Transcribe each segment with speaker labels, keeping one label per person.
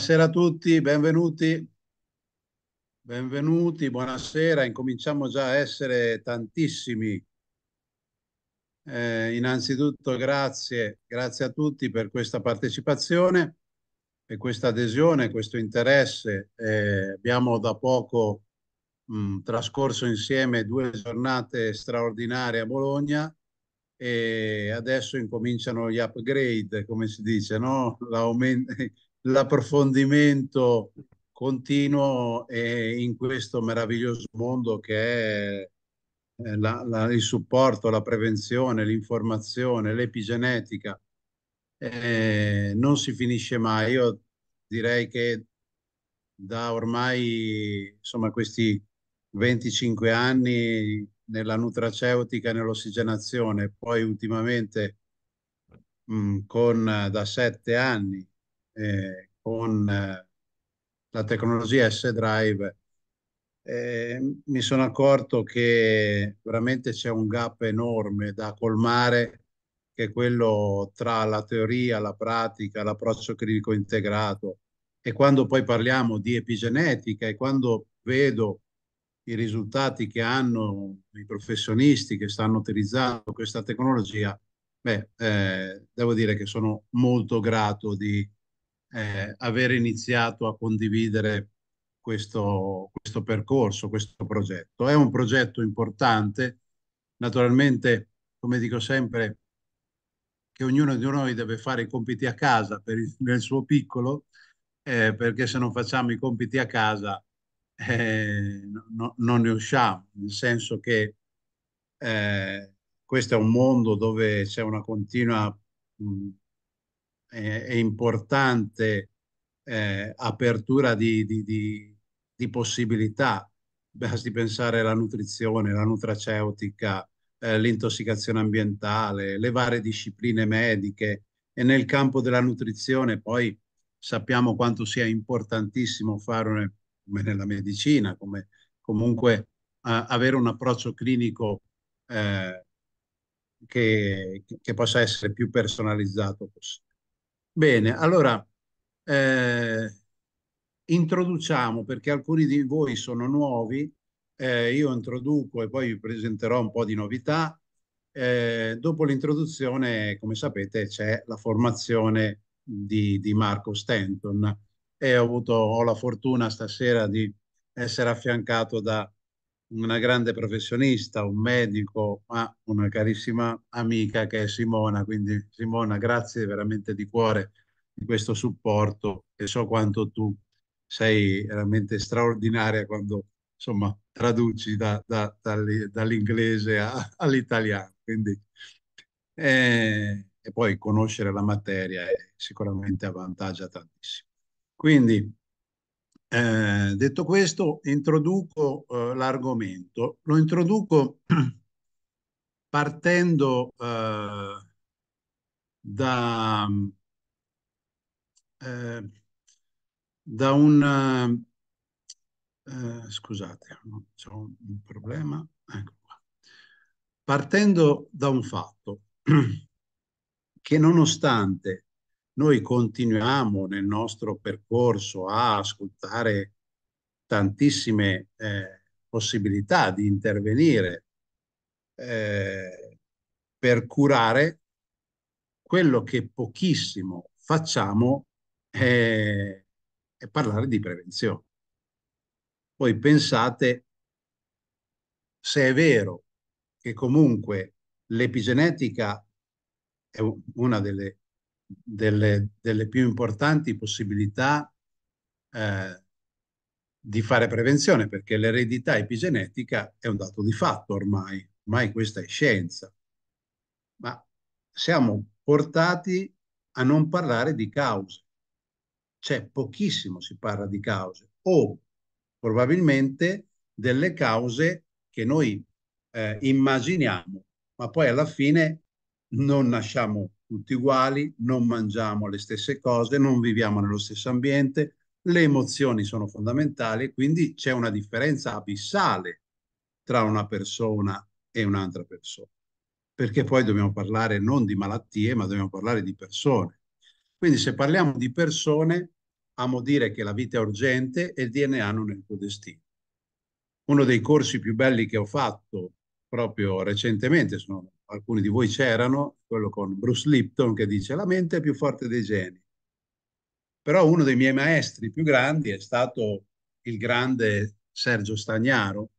Speaker 1: Buonasera a tutti, benvenuti. Benvenuti, buonasera. Incominciamo già a essere tantissimi. Eh, innanzitutto grazie, grazie a tutti per questa partecipazione e questa adesione, questo interesse. Eh, abbiamo da poco mh, mm, trascorso insieme due giornate straordinarie a Bologna e adesso incominciano gli upgrade, come si dice, no? l'approfondimento continuo e in questo meraviglioso mondo che è eh, la, la, il supporto, la prevenzione, l'informazione, l'epigenetica. Eh, non si finisce mai. Io direi che da ormai insomma, questi 25 anni nella nutraceutica, nell'ossigenazione, poi ultimamente mh, mm, con eh, da sette anni eh, con eh, la tecnologia S-Drive eh, mi sono accorto che veramente c'è un gap enorme da colmare, che è quello tra la teoria, la pratica, l'approccio clinico integrato. E quando poi parliamo di epigenetica e quando vedo i risultati che hanno i professionisti che stanno utilizzando questa tecnologia, beh, eh, devo dire che sono molto grato di eh, aver iniziato a condividere questo, questo percorso, questo progetto. È un progetto importante, naturalmente, come dico sempre, che ognuno di noi deve fare i compiti a casa per il, nel suo piccolo, eh, perché se non facciamo i compiti a casa eh, no, non ne usciamo, nel senso che eh, questo è un mondo dove c'è una continua mh, eh, e importante eh, apertura di, di, di, di, possibilità. Basti pensare alla nutrizione, la nutraceutica, eh, l'intossicazione ambientale, le varie discipline mediche e nel campo della nutrizione poi sappiamo quanto sia importantissimo fare, una, come nella medicina, come comunque a, avere un approccio clinico eh, che, che possa essere più personalizzato possibile. Bene, allora eh, introduciamo perché alcuni di voi sono nuovi, eh, io introduco e poi vi presenterò un po' di novità. Eh, dopo l'introduzione, come sapete, c'è la formazione di, di Marco Stanton e ho avuto ho la fortuna stasera di essere affiancato da una grande professionista, un medico, ma una carissima amica che è Simona. Quindi Simona, grazie veramente di cuore di questo supporto e so quanto tu sei veramente straordinaria quando insomma traduci da, da, dall'inglese all'italiano. Quindi, eh, e poi conoscere la materia sicuramente avvantaggia tantissimo. Quindi eh, detto questo, introduco eh, l'argomento. Lo introduco partendo eh, da, eh, da un... Eh, scusate, c'è un problema. Ecco qua. Partendo da un fatto che nonostante noi continuiamo nel nostro percorso a ascoltare tantissime eh, possibilità di intervenire eh, per curare quello che pochissimo facciamo è, eh, è parlare di prevenzione. Voi pensate se è vero che comunque l'epigenetica è una delle delle, delle più importanti possibilità eh, di fare prevenzione, perché l'eredità epigenetica è un dato di fatto ormai, ormai questa è scienza. Ma siamo portati a non parlare di cause. C'è pochissimo si parla di cause o probabilmente delle cause che noi eh, immaginiamo, ma poi alla fine non nasciamo tutti uguali, non mangiamo le stesse cose, non viviamo nello stesso ambiente, le emozioni sono fondamentali e quindi c'è una differenza abissale tra una persona e un'altra persona, perché poi dobbiamo parlare non di malattie, ma dobbiamo parlare di persone. Quindi se parliamo di persone, amo dire che la vita è urgente e il DNA non è il tuo destino. Uno dei corsi più belli che ho fatto proprio recentemente, sono alcuni di voi c'erano, quello con Bruce Lipton che dice la mente è più forte dei geni. Però uno dei miei maestri più grandi è stato il grande Sergio Stagnaro,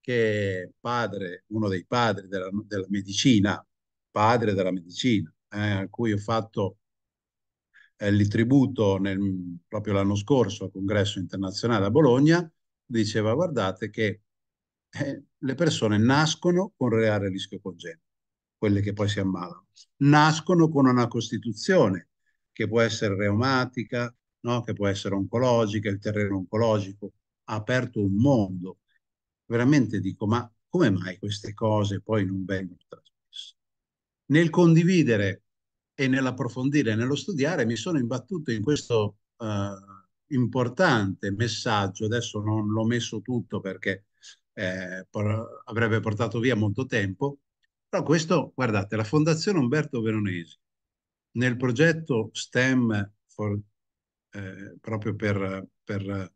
Speaker 1: che è padre, uno dei padri della, della medicina, padre della medicina, eh, a cui ho fatto eh, il tributo nel, proprio l'anno scorso al congresso internazionale a Bologna, diceva guardate che eh, le persone nascono con reale rischio congenito, quelle che poi si ammalano, nascono con una costituzione che può essere reumatica, no? che può essere oncologica, il terreno oncologico ha aperto un mondo. Veramente dico, ma come mai queste cose poi non vengono trasmesse? Nel condividere e nell'approfondire nello studiare mi sono imbattuto in questo eh, importante messaggio, adesso non l'ho messo tutto perché eh, por avrebbe portato via molto tempo, però questo, guardate, la Fondazione Umberto Veronesi nel progetto STEM for, eh, proprio per, per,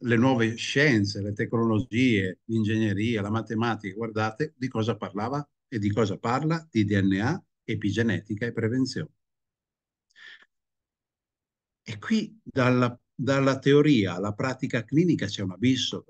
Speaker 1: le nuove scienze, le tecnologie, l'ingegneria, la matematica, guardate di cosa parlava e di cosa parla di DNA, epigenetica e prevenzione. E qui dalla, dalla teoria alla pratica clinica c'è un abisso,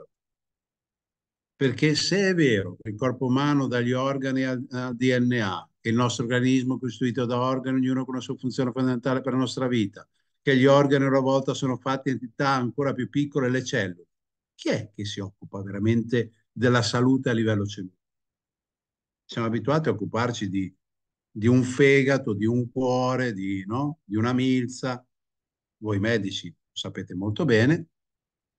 Speaker 1: perché se è vero che il corpo umano dagli organi al, al DNA, che il nostro organismo è costituito da organi, ognuno con una sua funzione fondamentale per la nostra vita, che gli organi a loro volta sono fatti entità ancora più piccole, le cellule, chi è che si occupa veramente della salute a livello cellulare? Siamo abituati a occuparci di, di un fegato, di un cuore, di, no? di una milza. Voi medici lo sapete molto bene,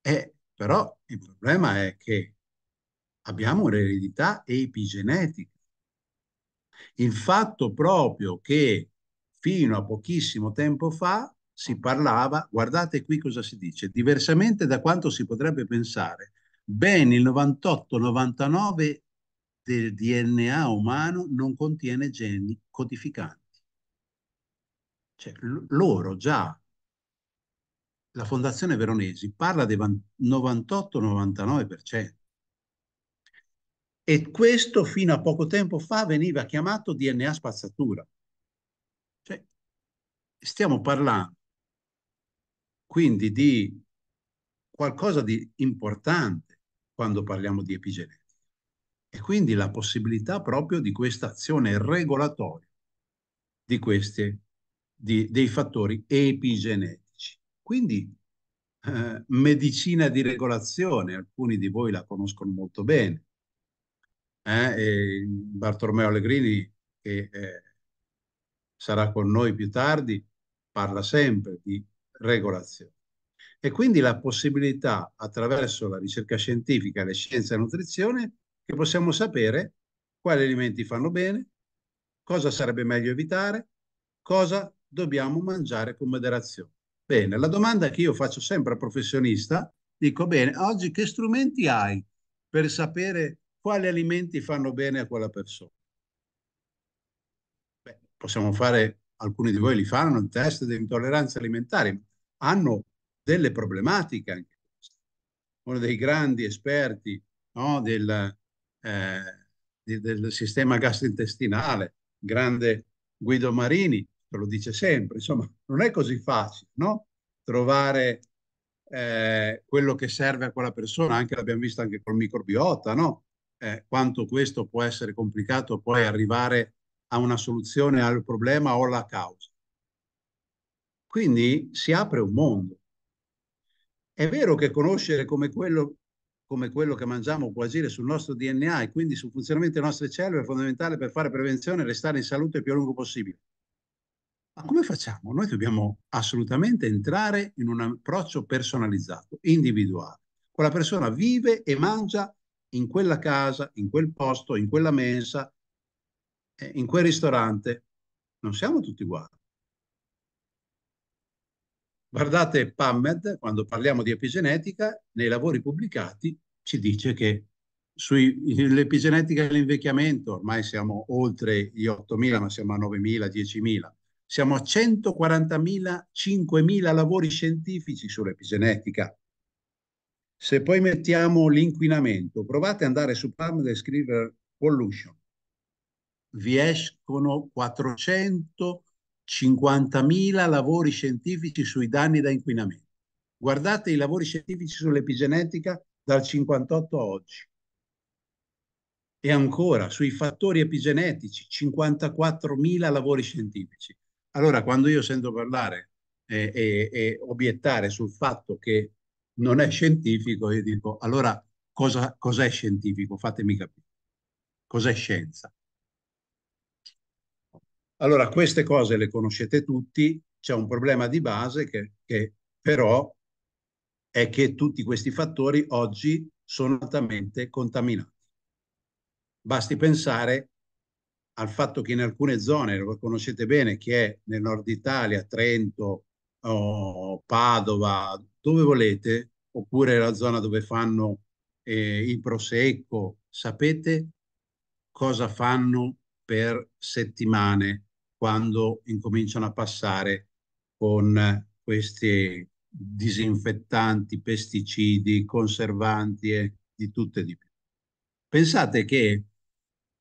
Speaker 1: eh, però il problema è che abbiamo un'eredità epigenetica. Il fatto proprio che fino a pochissimo tempo fa si parlava, guardate qui cosa si dice, diversamente da quanto si potrebbe pensare, ben il 98-99 del DNA umano non contiene geni codificanti. Cioè, loro già, la Fondazione Veronesi parla del 98-99%. E questo fino a poco tempo fa veniva chiamato DNA spazzatura. Cioè, stiamo parlando quindi di qualcosa di importante quando parliamo di epigenetica. E quindi la possibilità proprio di questa azione regolatoria di questi, di, dei fattori epigenetici. Quindi eh, medicina di regolazione, alcuni di voi la conoscono molto bene, eh, Bartolomeo Allegrini, che eh, sarà con noi più tardi, parla sempre di regolazione. E quindi la possibilità, attraverso la ricerca scientifica, le scienze e la nutrizione, che possiamo sapere quali alimenti fanno bene, cosa sarebbe meglio evitare, cosa dobbiamo mangiare con moderazione. Bene, la domanda che io faccio sempre a professionista, dico bene, oggi che strumenti hai per sapere quali alimenti fanno bene a quella persona. Beh, possiamo fare, alcuni di voi li fanno, il test di intolleranza alimentare, hanno delle problematiche anche Uno dei grandi esperti no, del, eh, del sistema gastrointestinale, grande Guido Marini, te lo dice sempre, insomma, non è così facile, no? Trovare eh, quello che serve a quella persona, anche l'abbiamo visto anche col microbiota, no? eh, quanto questo può essere complicato poi arrivare a una soluzione al problema o alla causa. Quindi si apre un mondo. È vero che conoscere come quello, come quello che mangiamo può agire sul nostro DNA e quindi sul funzionamento delle nostre cellule è fondamentale per fare prevenzione e restare in salute il più a lungo possibile. Ma come facciamo? Noi dobbiamo assolutamente entrare in un approccio personalizzato, individuale. Quella persona vive e mangia in quella casa, in quel posto, in quella mensa, eh, in quel ristorante. Non siamo tutti uguali. Guardate PubMed, quando parliamo di epigenetica, nei lavori pubblicati ci dice che sull'epigenetica dell'invecchiamento ormai siamo oltre gli 8.000, ma siamo a 9.000, 10.000. Siamo a 140.000, 5.000 lavori scientifici sull'epigenetica se poi mettiamo l'inquinamento, provate ad andare su PubMed e scrivere pollution. Vi escono 450.000 lavori scientifici sui danni da inquinamento. Guardate i lavori scientifici sull'epigenetica dal 58 a oggi. E ancora sui fattori epigenetici, 54.000 lavori scientifici. Allora, quando io sento parlare e, eh, e, e obiettare sul fatto che non è scientifico, io dico allora cosa, cos'è scientifico? Fatemi capire. Cos'è scienza? Allora, queste cose le conoscete tutti, c'è un problema di base che, che però è che tutti questi fattori oggi sono altamente contaminati. Basti pensare al fatto che in alcune zone, lo conoscete bene, che è nel nord Italia, Trento, oh, Padova, dove volete, oppure la zona dove fanno eh, il prosecco, sapete cosa fanno per settimane quando incominciano a passare con questi disinfettanti, pesticidi, conservanti e di tutto e di più. Pensate che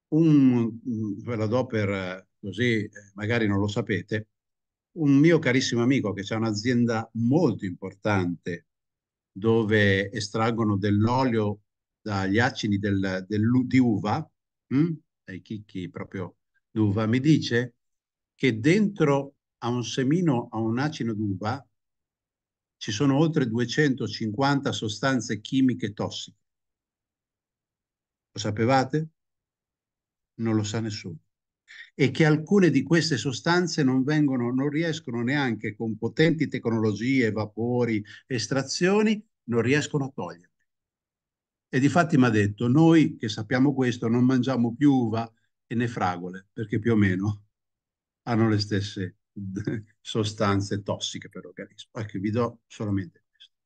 Speaker 1: un, ve la do per eh, così, eh, magari non lo sapete, un mio carissimo amico che ha un'azienda molto importante dove estraggono dell'olio dagli acini del, del, di uva, mh? Mm? dai chicchi proprio d'uva, mi dice che dentro a un semino, a un acino d'uva, ci sono oltre 250 sostanze chimiche tossiche. Lo sapevate? Non lo sa nessuno e che alcune di queste sostanze non, vengono, non riescono neanche con potenti tecnologie, vapori, estrazioni, non riescono a toglierle. E difatti mi ha detto, noi che sappiamo questo non mangiamo più uva e né fragole, perché più o meno hanno le stesse sostanze tossiche per l'organismo. Ecco, vi do solamente questo.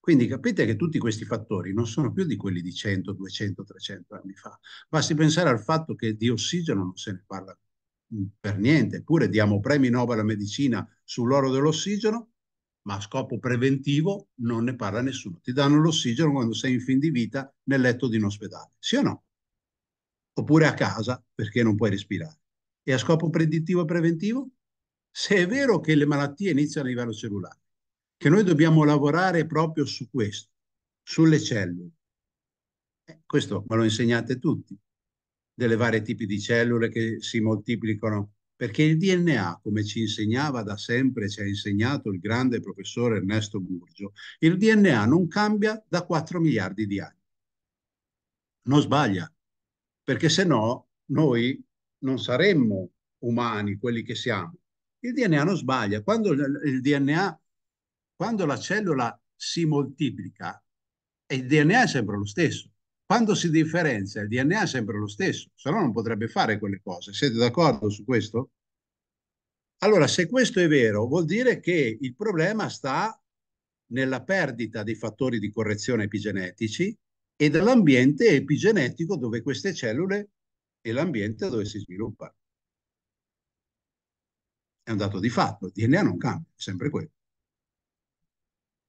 Speaker 1: Quindi capite che tutti questi fattori non sono più di quelli di 100, 200, 300 anni fa. Basti pensare al fatto che di ossigeno non se ne parla Mm, per niente, eppure diamo premi Nobel alla medicina sull'oro dell'ossigeno, ma a scopo preventivo non ne parla nessuno. Ti danno l'ossigeno quando sei in fin di vita nel letto di un ospedale, sì o no? Oppure a casa perché non puoi respirare. E a scopo predittivo e preventivo? Se è vero che le malattie iniziano a livello cellulare, che noi dobbiamo lavorare proprio su questo, sulle cellule. Eh, questo me lo insegnate tutti delle varie tipi di cellule che si moltiplicano, perché il DNA, come ci insegnava da sempre, ci ha insegnato il grande professore Ernesto Burgio, il DNA non cambia da 4 miliardi di anni. Non sbaglia, perché se no noi non saremmo umani, quelli che siamo. Il DNA non sbaglia. Quando il DNA, quando la cellula si moltiplica, il DNA è sempre lo stesso. Quando si differenzia, il DNA è sempre lo stesso, se no non potrebbe fare quelle cose. Siete d'accordo su questo? Allora, se questo è vero, vuol dire che il problema sta nella perdita dei fattori di correzione epigenetici e dell'ambiente epigenetico dove queste cellule e l'ambiente dove si sviluppano. È un dato di fatto, il DNA non cambia, è sempre quello.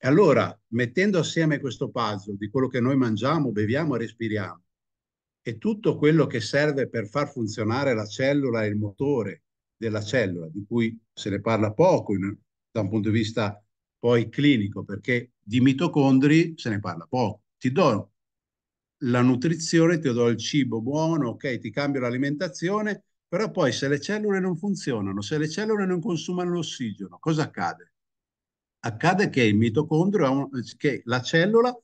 Speaker 1: E allora, mettendo assieme questo puzzle di quello che noi mangiamo, beviamo e respiriamo, e tutto quello che serve per far funzionare la cellula e il motore della cellula, di cui se ne parla poco in, da un punto di vista poi clinico, perché di mitocondri se ne parla poco. Ti do la nutrizione, ti do il cibo buono, ok, ti cambio l'alimentazione, però poi se le cellule non funzionano, se le cellule non consumano l'ossigeno, cosa accade? accade che il mitocondrio, un, che la cellula,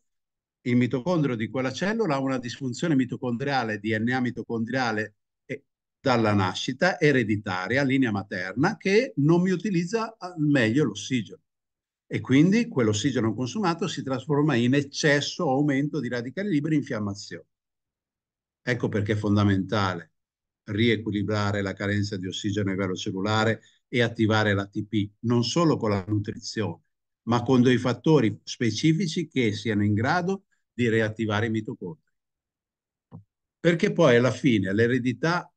Speaker 1: il mitocondrio di quella cellula ha una disfunzione mitocondriale, DNA mitocondriale dalla nascita ereditaria, linea materna, che non mi utilizza al ah, meglio l'ossigeno. E quindi quell'ossigeno consumato si trasforma in eccesso aumento di radicali liberi infiammazione. Ecco perché è fondamentale riequilibrare la carenza di ossigeno a livello cellulare e attivare l'ATP, non solo con la nutrizione, ma con dei fattori specifici che siano in grado di reattivare i mitocondri. Perché poi alla fine l'eredità,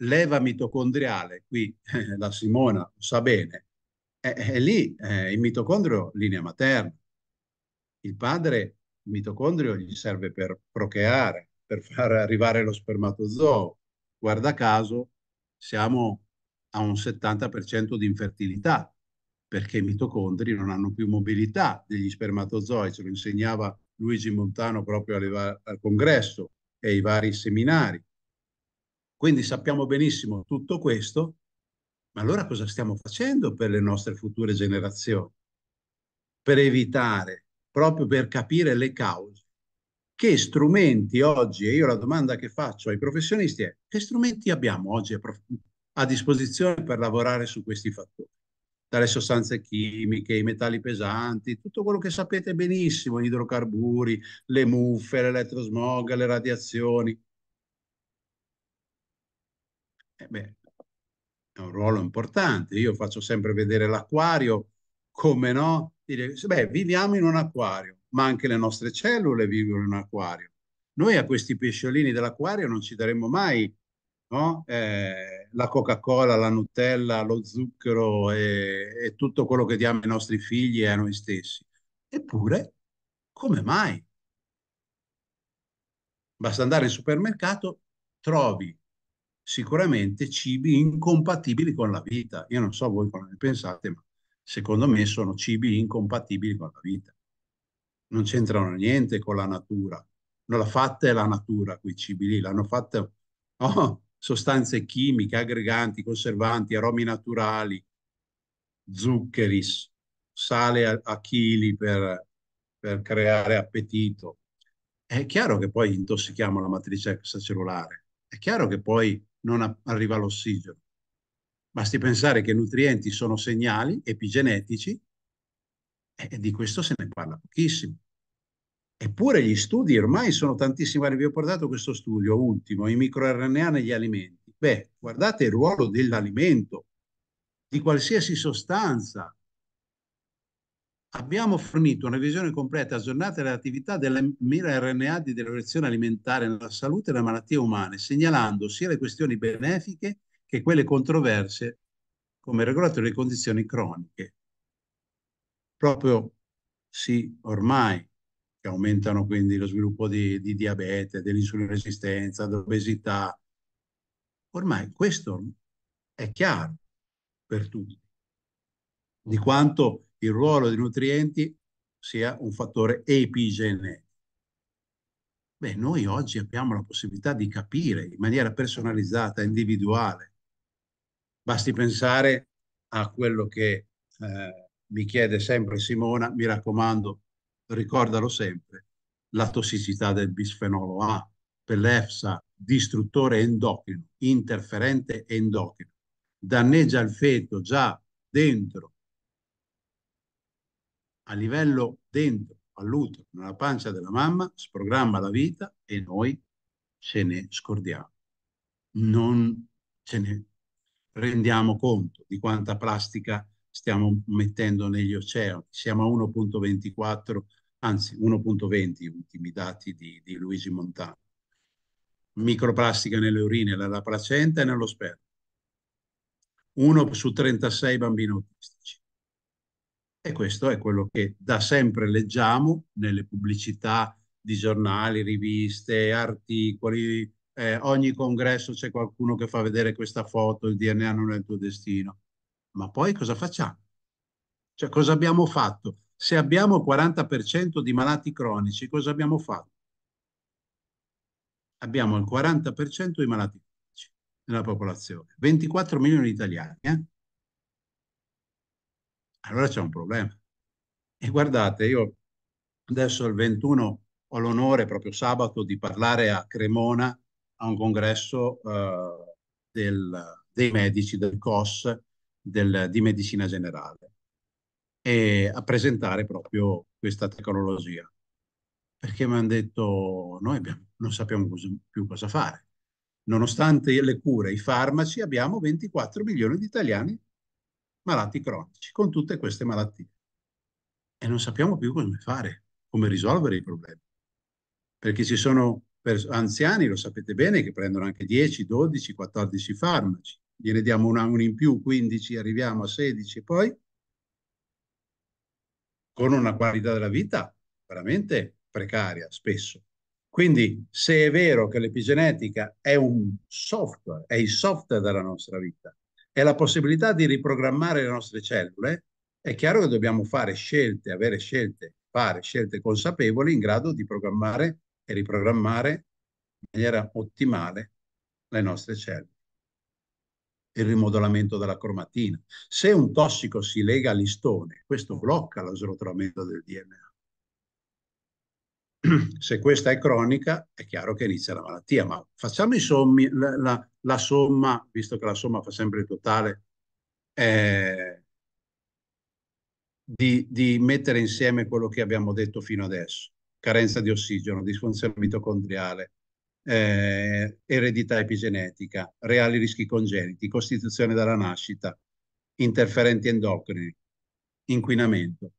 Speaker 1: leva mitocondriale, qui la Simona lo sa bene, è, è lì eh, il mitocondrio linea materna. Il padre, il mitocondrio gli serve per procreare, per far arrivare lo spermatozoo. Guarda caso, siamo a un 70% di infertilità perché i mitocondri non hanno più mobilità degli spermatozoi, ce lo insegnava Luigi Montano proprio alle, al congresso e ai vari seminari. Quindi sappiamo benissimo tutto questo, ma allora cosa stiamo facendo per le nostre future generazioni? Per evitare, proprio per capire le cause. Che strumenti oggi, e io la domanda che faccio ai professionisti è, che strumenti abbiamo oggi a, a disposizione per lavorare su questi fattori? dalle sostanze chimiche, i metalli pesanti, tutto quello che sapete benissimo, gli idrocarburi, le muffe, l'elettrosmog, le radiazioni. Eh beh, è un ruolo importante. Io faccio sempre vedere l'acquario, come no? beh, viviamo in un acquario, ma anche le nostre cellule vivono in un acquario. Noi a questi pesciolini dell'acquario non ci daremmo mai no? eh, la Coca-Cola, la Nutella, lo zucchero e, e tutto quello che diamo ai nostri figli e a noi stessi. Eppure, come mai? Basta andare in supermercato, trovi sicuramente cibi incompatibili con la vita. Io non so voi come ne pensate, ma secondo me sono cibi incompatibili con la vita. Non c'entrano niente con la natura. Non l'ha fatta la natura quei cibi lì, l'hanno fatta oh, sostanze chimiche, aggreganti, conservanti, aromi naturali, zuccheri, sale a, a chili per, per creare appetito. È chiaro che poi intossichiamo la matrice extracellulare, è chiaro che poi non arriva l'ossigeno. Basti pensare che i nutrienti sono segnali epigenetici e di questo se ne parla pochissimo. Eppure gli studi ormai sono tantissimi. Vi ho portato questo studio ultimo, i microRNA negli alimenti. Beh, guardate il ruolo dell'alimento, di qualsiasi sostanza. Abbiamo fornito una visione completa e aggiornata dell'attività della microRNA di derivazione alimentare nella salute e nelle malattie umane, segnalando sia le questioni benefiche che quelle controverse come regolatore delle condizioni croniche. Proprio sì, ormai che aumentano quindi lo sviluppo di, di diabete, dell'insulinresistenza, dell'obesità. Ormai questo è chiaro per tutti, di quanto il ruolo dei nutrienti sia un fattore epigenetico. Beh, noi oggi abbiamo la possibilità di capire in maniera personalizzata, individuale. Basti pensare a quello che eh, mi chiede sempre Simona, mi raccomando, ricordalo sempre, la tossicità del bisfenolo A per l'EFSA, distruttore endocrino, interferente endocrino, danneggia il feto già dentro, a livello dentro, all'utero, nella pancia della mamma, sprogramma la vita e noi ce ne scordiamo. Non ce ne rendiamo conto di quanta plastica stiamo mettendo negli oceani. Siamo a 1.24, anzi 1.20, ultimi dati di, di Luigi Montano. Microplastica nelle urine, nella placenta e nello sperma. 1 su 36 bambini autistici. E questo è quello che da sempre leggiamo nelle pubblicità di giornali, riviste, articoli. Eh, ogni congresso c'è qualcuno che fa vedere questa foto, il DNA non è il tuo destino ma poi cosa facciamo? Cioè cosa abbiamo fatto? Se abbiamo il 40% di malati cronici, cosa abbiamo fatto? Abbiamo il 40% di malati cronici nella popolazione, 24 milioni di italiani. Eh? Allora c'è un problema. E guardate, io adesso il 21 ho l'onore proprio sabato di parlare a Cremona a un congresso eh, del, dei medici del COS del, di medicina generale e a presentare proprio questa tecnologia. Perché mi hanno detto noi abbiamo, non sappiamo più cosa fare. Nonostante le cure, i farmaci, abbiamo 24 milioni di italiani malati cronici con tutte queste malattie. E non sappiamo più come fare, come risolvere i problemi. Perché ci sono anziani, lo sapete bene, che prendono anche 10, 12, 14 farmaci gliene diamo un, anno in più, 15, arriviamo a 16 poi, con una qualità della vita veramente precaria spesso. Quindi se è vero che l'epigenetica è un software, è il software della nostra vita, è la possibilità di riprogrammare le nostre cellule, è chiaro che dobbiamo fare scelte, avere scelte, fare scelte consapevoli in grado di programmare e riprogrammare in maniera ottimale le nostre cellule il rimodolamento della cromatina. Se un tossico si lega all'istone, questo blocca lo srotolamento del DNA. Se questa è cronica, è chiaro che inizia la malattia, ma facciamo i sommi, la, la, la, somma, visto che la somma fa sempre il totale, eh, di, di mettere insieme quello che abbiamo detto fino adesso. Carenza di ossigeno, disfunzione mitocondriale, eh, eredità epigenetica, reali rischi congeniti, costituzione dalla nascita, interferenti endocrini, inquinamento,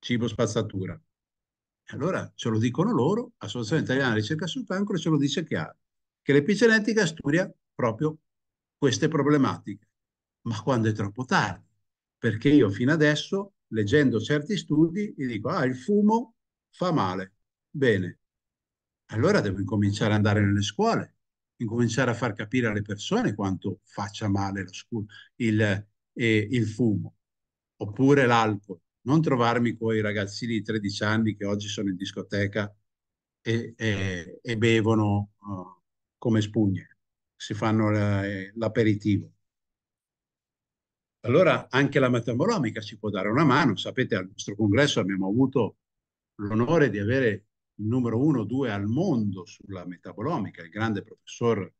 Speaker 1: cibo spazzatura. Allora ce lo dicono loro, Associazione Italiana di Ricerca sul Cancro ce lo dice chiaro, che l'epigenetica studia proprio queste problematiche, ma quando è troppo tardi, perché io fino adesso, leggendo certi studi, gli dico, ah, il fumo fa male, bene, allora devo incominciare ad andare nelle scuole, incominciare a far capire alle persone quanto faccia male scu- il, eh, il fumo, oppure l'alcol. Non trovarmi con i ragazzini di 13 anni che oggi sono in discoteca e, e, e bevono uh, come spugne, si fanno l- l'aperitivo. Allora anche la metabolomica ci può dare una mano. Sapete, al nostro congresso abbiamo avuto l'onore di avere il numero uno o due al mondo sulla metabolomica, il grande professor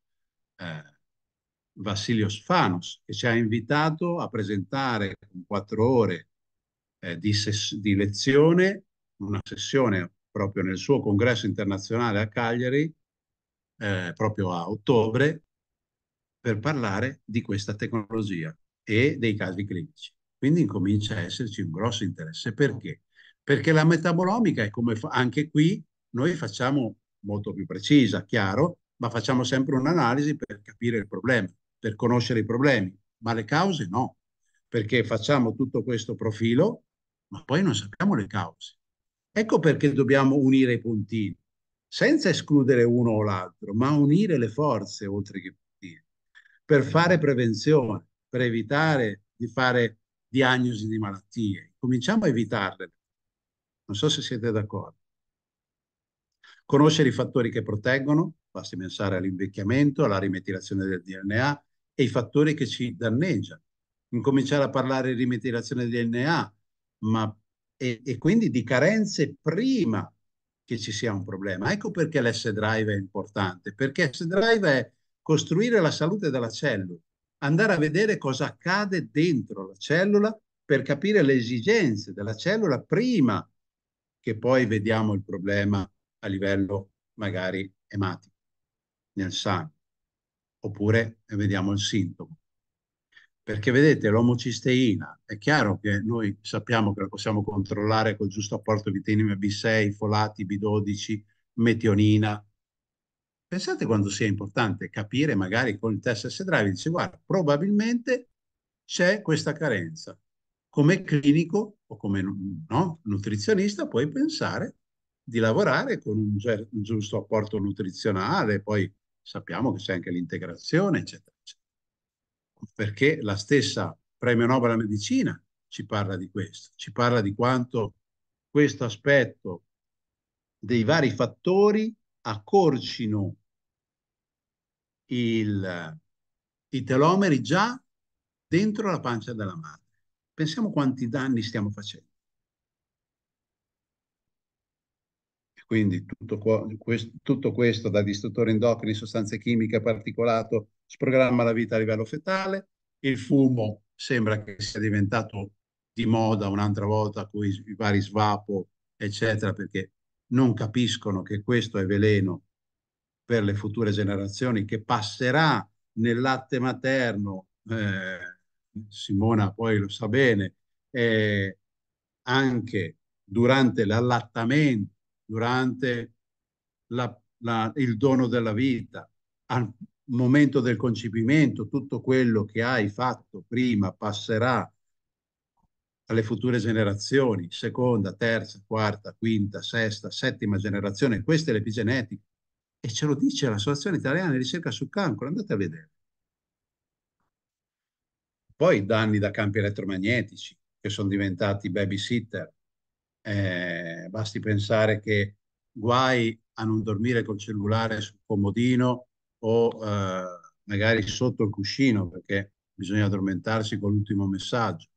Speaker 1: eh, Vassilio Sfanos, che ci ha invitato a presentare in quattro ore eh, di, di lezione, una sessione proprio nel suo congresso internazionale a Cagliari, eh, proprio a ottobre, per parlare di questa tecnologia e dei casi clinici. Quindi incomincia a esserci un grosso interesse. Perché? perché la metabolomica è come fa- anche qui noi facciamo molto più precisa, chiaro, ma facciamo sempre un'analisi per capire il problema, per conoscere i problemi, ma le cause no, perché facciamo tutto questo profilo, ma poi non sappiamo le cause. Ecco perché dobbiamo unire i puntini, senza escludere uno o l'altro, ma unire le forze oltre che i puntini, per fare prevenzione, per evitare di fare diagnosi di malattie. Cominciamo a evitarle le non so se siete d'accordo. Conoscere i fattori che proteggono, basti pensare all'invecchiamento, alla rimetilazione del DNA e i fattori che ci danneggiano. Incominciare a parlare di rimetilazione del DNA ma, e, e quindi di carenze prima che ci sia un problema. Ecco perché l'S-Drive è importante, perché S-Drive è costruire la salute della cellula, andare a vedere cosa accade dentro la cellula per capire le esigenze della cellula prima che poi vediamo il problema a livello magari ematico, nel sangue, oppure vediamo il sintomo. Perché vedete, l'omocisteina, è chiaro che noi sappiamo che la possiamo controllare col giusto apporto di vitamina B6, folati, B12, metionina. Pensate quanto sia importante capire magari con il test S-Drive, dice guarda, probabilmente c'è questa carenza. Come clinico o come no, nutrizionista puoi pensare di lavorare con un, un giusto apporto nutrizionale, poi sappiamo che c'è anche l'integrazione, eccetera, eccetera. Perché la stessa premio Nobel alla medicina ci parla di questo, ci parla di quanto questo aspetto dei vari fattori accorcino il, i telomeri già dentro la pancia della madre pensiamo quanti danni stiamo facendo. Quindi tutto, questo, tutto questo da distruttori endocrini, sostanze chimiche, particolato, sprogramma la vita a livello fetale, il fumo sembra che sia diventato di moda un'altra volta con i vari svapo, eccetera, perché non capiscono che questo è veleno per le future generazioni che passerà nel latte materno. Eh, Simona poi lo sa bene, eh, anche durante l'allattamento, durante la, la, il dono della vita, al momento del concepimento, tutto quello che hai fatto prima passerà alle future generazioni, seconda, terza, quarta, quinta, sesta, settima generazione, questa è l'epigenetica e ce lo dice l'Associazione Italiana di Ricerca sul Cancro, andate a vedere poi danni da campi elettromagnetici che sono diventati babysitter. Eh, basti pensare che guai a non dormire col cellulare sul comodino o eh, magari sotto il cuscino perché bisogna addormentarsi con l'ultimo messaggio.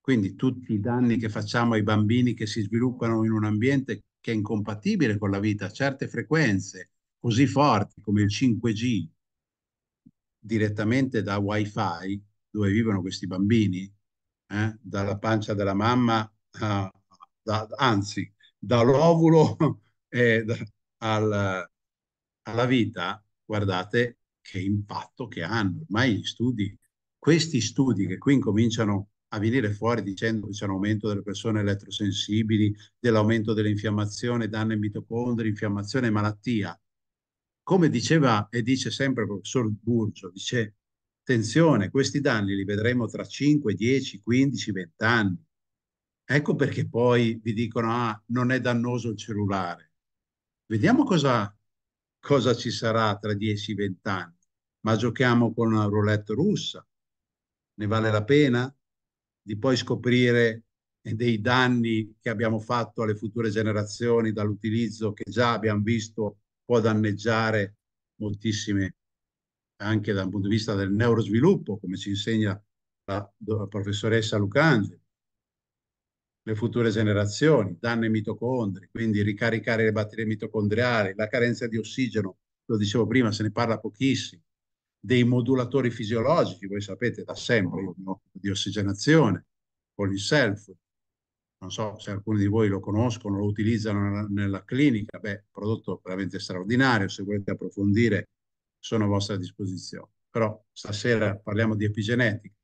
Speaker 1: Quindi tutti i danni che facciamo ai bambini che si sviluppano in un ambiente che è incompatibile con la vita, certe frequenze così forti come il 5G direttamente da wifi dove vivono questi bambini, eh? dalla pancia della mamma, a, eh, da, anzi, dall'ovulo eh, al, alla vita, guardate che impatto che hanno. Ormai gli studi, questi studi che qui incominciano a venire fuori dicendo che c'è un aumento delle persone elettrosensibili, dell'aumento dell'infiammazione, danno ai mitocondri, infiammazione e malattia. Come diceva e dice sempre il professor Burgio, dice Attenzione, questi danni li vedremo tra 5, 10, 15, 20 anni. Ecco perché poi vi dicono, ah, non è dannoso il cellulare. Vediamo cosa, cosa ci sarà tra 10-20 anni. Ma giochiamo con una roulette russa. Ne vale la pena di poi scoprire dei danni che abbiamo fatto alle future generazioni dall'utilizzo che già abbiamo visto può danneggiare moltissime anche dal punto di vista del neurosviluppo, come ci insegna la, la professoressa Lucangeli, le future generazioni, danno ai mitocondri, quindi ricaricare le batterie mitocondriali, la carenza di ossigeno, lo dicevo prima, se ne parla pochissimo, dei modulatori fisiologici, voi sapete da sempre, io mi occupo di ossigenazione con il self, non so se alcuni di voi lo conoscono, lo utilizzano nella, nella clinica, beh, prodotto veramente straordinario, se volete approfondire sono a vostra disposizione. Però stasera parliamo di epigenetica.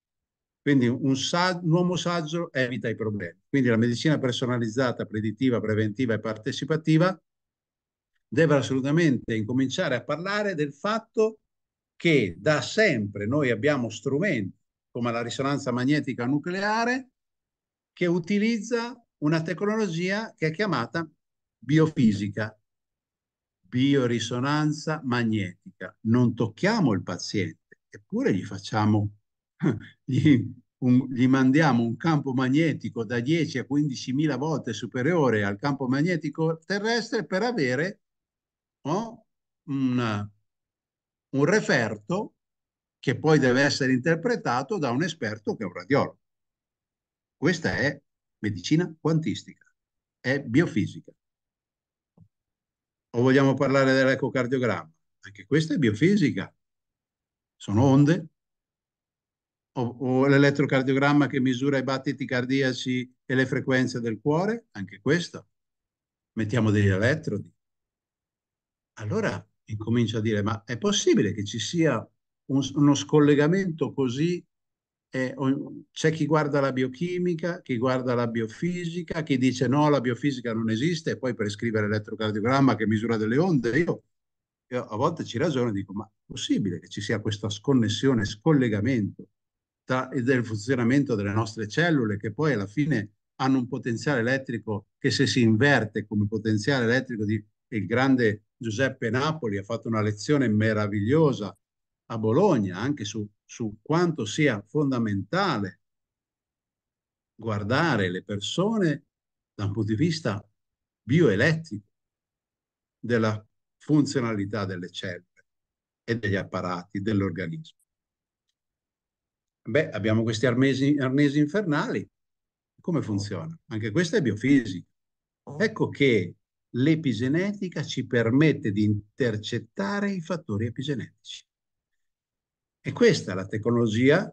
Speaker 1: Quindi un, un, uomo saggio evita i problemi. Quindi la medicina personalizzata, predittiva, preventiva e partecipativa deve assolutamente incominciare a parlare del fatto che da sempre noi abbiamo strumenti come la risonanza magnetica nucleare che utilizza una tecnologia che è chiamata biofisica biorisonanza magnetica. Non tocchiamo il paziente, eppure gli facciamo, gli, un, gli mandiamo un campo magnetico da 10 a 15 mila volte superiore al campo magnetico terrestre per avere oh, un, un referto che poi deve essere interpretato da un esperto che è un radiologo. Questa è medicina quantistica, è biofisica. O vogliamo parlare dell'ecocardiogramma? Anche questa è biofisica. Sono onde. O, o l'elettrocardiogramma che misura i battiti cardiaci e le frequenze del cuore? Anche questo. Mettiamo degli elettrodi. Allora incomincio a dire, ma è possibile che ci sia un, uno scollegamento così eh, c'è chi guarda la biochimica, chi guarda la biofisica, chi dice no, la biofisica non esiste e poi per scrivere l'elettrocardiogramma che misura delle onde, io, io a volte ci ragiono e dico ma è possibile che ci sia questa sconnessione, scollegamento tra, del funzionamento delle nostre cellule che poi alla fine hanno un potenziale elettrico che se si inverte come potenziale elettrico di il grande Giuseppe Napoli ha fatto una lezione meravigliosa a Bologna anche su su quanto sia fondamentale guardare le persone da un punto di vista bioelettrico della funzionalità delle cellule e degli apparati dell'organismo. Beh, abbiamo questi arnesi, arnesi infernali. Come funziona? Anche questa è biofisica. Ecco che l'epigenetica ci permette di intercettare i fattori epigenetici. E questa è la tecnologia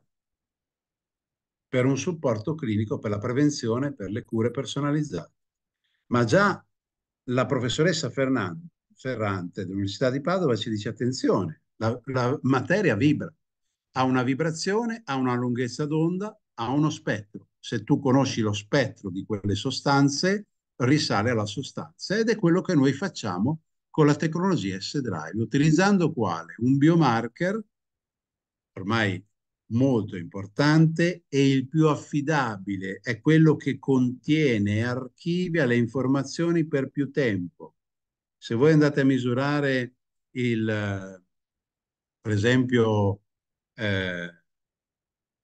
Speaker 1: per un supporto clinico, per la prevenzione, per le cure personalizzate. Ma già la professoressa Fernan, Ferrante dell'Università di Padova ci dice attenzione, la, la materia vibra, ha una vibrazione, ha una lunghezza d'onda, ha uno spettro. Se tu conosci lo spettro di quelle sostanze, risale alla sostanza ed è quello che noi facciamo con la tecnologia S-Drive, utilizzando quale? Un biomarker ormai molto importante e il più affidabile, è quello che contiene e archivia le informazioni per più tempo. Se voi andate a misurare il, per esempio, eh,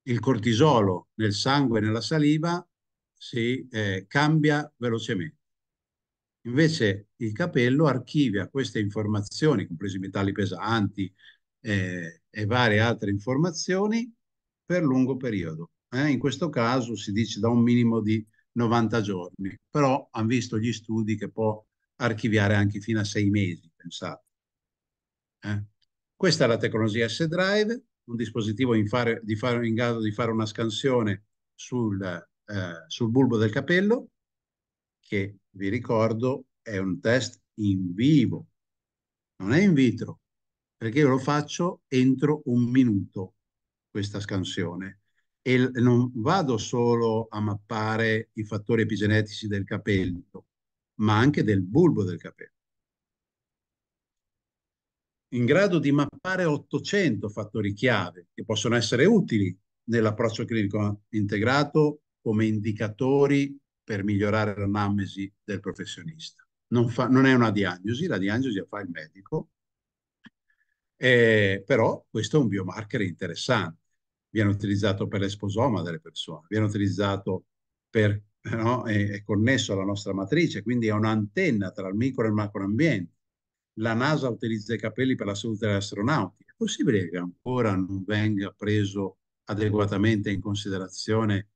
Speaker 1: il cortisolo nel sangue e nella saliva, si eh, cambia velocemente. Invece il capello archivia queste informazioni, compresi i metalli pesanti, eh, e varie altre informazioni per lungo periodo. Eh? In questo caso si dice da un minimo di 90 giorni, però hanno visto gli studi che può archiviare anche fino a sei mesi, pensate. Eh? Questa è la tecnologia S-Drive, un dispositivo in, fare, di fare, in, grado di fare una scansione sul, eh, sul bulbo del capello, che vi ricordo è un test in vivo, non è in vitro, perché io lo faccio entro un minuto, questa scansione. E non vado solo a mappare i fattori epigenetici del capello, ma anche del bulbo del capello. In grado di mappare 800 fattori chiave che possono essere utili nell'approccio clinico integrato come indicatori per migliorare l'anamnesi del professionista. Non, fa, non, è una diagnosi, la diagnosi la fa il medico, eh, però questo è un biomarker interessante. Viene utilizzato per l'esposoma delle persone, viene utilizzato per, no? è, è, connesso alla nostra matrice, quindi è un'antenna tra il micro e il macroambiente. La NASA utilizza i capelli per la salute degli astronauti. È possibile che ancora non venga preso adeguatamente in considerazione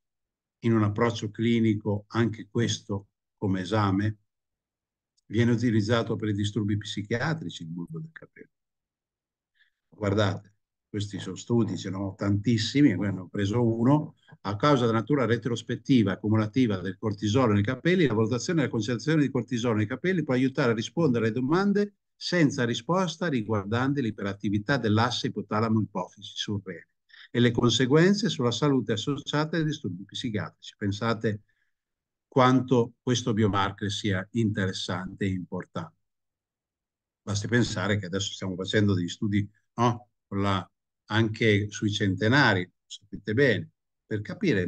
Speaker 1: in un approccio clinico anche questo come esame? Viene utilizzato per i disturbi psichiatrici il bulbo del capello guardate, questi eh. sono studi, ce ne sono tantissimi, ne ho preso uno, a causa della natura retrospettiva accumulativa del cortisolo nei capelli, la valutazione della concentrazione di cortisolo nei capelli può aiutare a rispondere alle domande senza risposta riguardante l'iperattività dell'asse ipotalamo-ipofisi sul rene e le conseguenze sulla salute associate ai disturbi psichiatrici. Pensate quanto questo biomarker sia interessante e importante. Basti pensare che adesso stiamo facendo degli studi no? la, anche sui centenari, sapete bene, per capire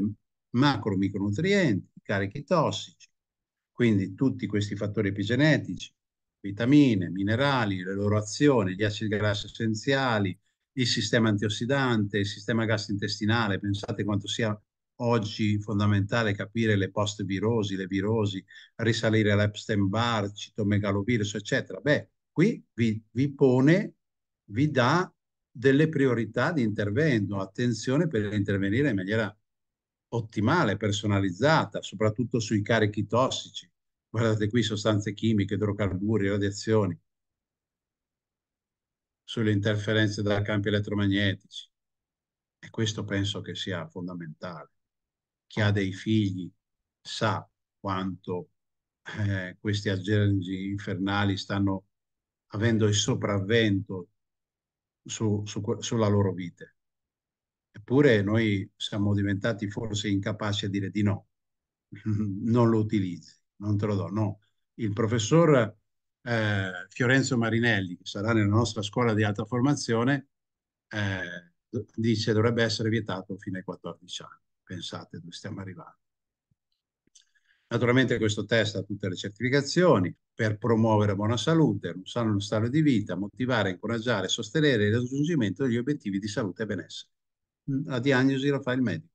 Speaker 1: macro micronutrienti, carichi tossici, quindi tutti questi fattori epigenetici, vitamine, minerali, le loro azioni, gli acidi grassi essenziali, il sistema antiossidante, il sistema gastrointestinale, pensate quanto sia oggi fondamentale capire le post-virosi, le virosi, risalire all'Epstein-Barr, citomegalovir, eccetera. Beh, qui vi, vi pone vi dà delle priorità di intervento, attenzione per intervenire in maniera ottimale, personalizzata, soprattutto sui carichi tossici. Guardate qui sostanze chimiche, idrocarburi, radiazioni, sulle interferenze da campi elettromagnetici. E questo penso che sia fondamentale. Chi ha dei figli sa quanto eh, questi agenti infernali stanno avendo il sopravvento su, su, sulla loro vita. Eppure noi siamo diventati forse incapaci a dire di no, non lo utilizzi, non te lo do. No, il professor eh, Fiorenzo Marinelli, che sarà nella nostra scuola di alta formazione, eh, dice dovrebbe essere vietato fino ai 14 anni. Pensate dove stiamo arrivando. Naturalmente questo test ha tutte le certificazioni per promuovere buona salute, un sano stato di vita, motivare, incoraggiare e sostenere il raggiungimento degli obiettivi di salute e benessere. Mm, la diagnosi la fa il medico.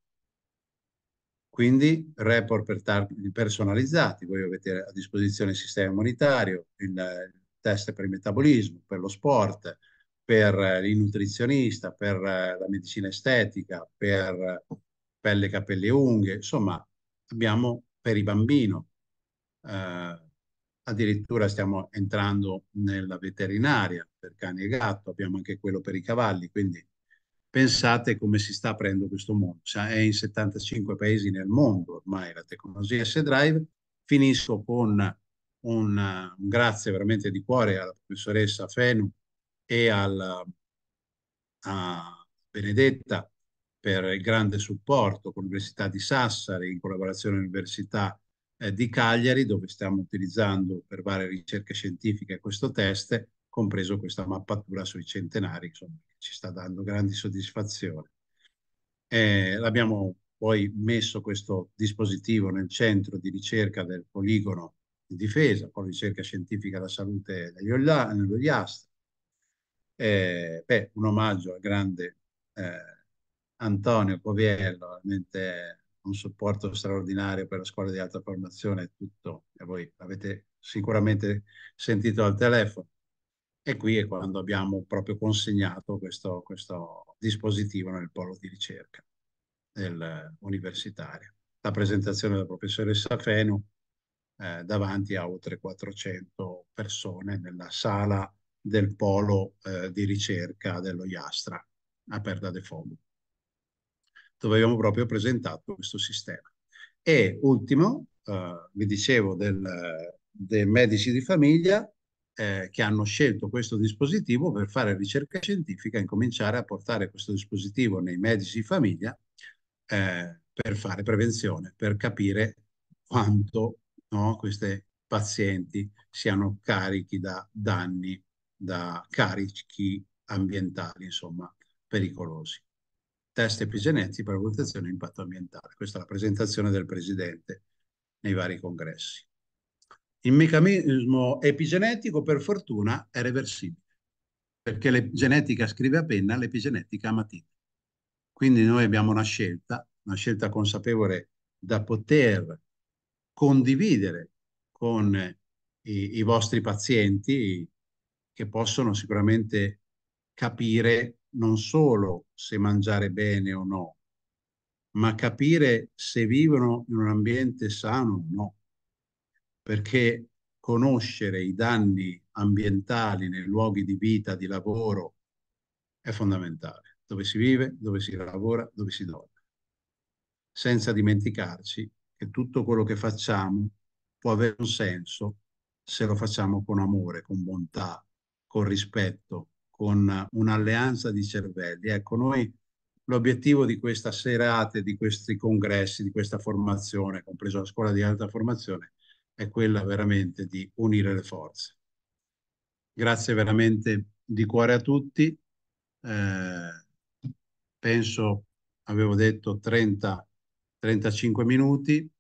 Speaker 1: Quindi report per personalizzati, voi avete a disposizione il sistema immunitario, il test per il metabolismo, per lo sport, per eh, il nutrizionista, per eh, la medicina estetica, per eh, pelle, capelli e unghie, insomma abbiamo per il bambino. Eh, addirittura stiamo entrando nella veterinaria per cani e gatto, abbiamo anche quello per i cavalli, quindi pensate come si sta aprendo questo mondo. Cioè, è in 75 paesi nel mondo ormai la tecnologia S-Drive. Finisco con un, un, grazie veramente di cuore alla professoressa Fenu e alla Benedetta per il grande supporto con l'Università di Sassari in collaborazione con l'Università eh, di Cagliari, dove stiamo utilizzando per varie ricerche scientifiche questo test, compreso questa mappatura sui centenari, insomma, che ci sta dando grandi soddisfazioni. Eh, l'abbiamo poi messo questo dispositivo nel centro di ricerca del poligono di difesa, con ricerca scientifica della salute degli OIAST. Eh, beh, un omaggio al grande eh, Antonio Coviello, veramente un supporto straordinario per la scuola di alta formazione, tutto, e voi l'avete sicuramente sentito al telefono. E qui è quando abbiamo proprio consegnato questo, questo dispositivo nel polo di ricerca universitario. La presentazione della professoressa Fenu eh, davanti a oltre 400 persone nella sala del polo eh, di ricerca dello IASTRA, aperta de FOMO dove abbiamo proprio presentato questo sistema. E ultimo, eh, vi dicevo del, dei medici di famiglia eh, che hanno scelto questo dispositivo per fare ricerca scientifica e cominciare a portare questo dispositivo nei medici di famiglia eh, per fare prevenzione, per capire quanto no, questi pazienti siano carichi da danni, da carichi ambientali, insomma, pericolosi test epigenetici per valutazione di impatto ambientale. Questa è la presentazione del Presidente nei vari congressi. Il meccanismo epigenetico, per fortuna, è reversibile, perché la genetica scrive a penna, l'epigenetica a matita. Quindi noi abbiamo una scelta, una scelta consapevole da poter condividere con i, i vostri pazienti che possono sicuramente capire non solo se mangiare bene o no, ma capire se vivono in un ambiente sano o no. Perché conoscere i danni ambientali nei luoghi di vita, di lavoro, è fondamentale. Dove si vive, dove si lavora, dove si dorme. Senza dimenticarci che tutto quello che facciamo può avere un senso se lo facciamo con amore, con bontà, con rispetto, con un'alleanza di cervelli. Ecco, noi l'obiettivo di questa serata, di questi congressi, di questa formazione, compreso la scuola di alta formazione, è quella veramente di unire le forze. Grazie veramente di cuore a tutti. Eh, penso, avevo detto, 30, 35 minuti.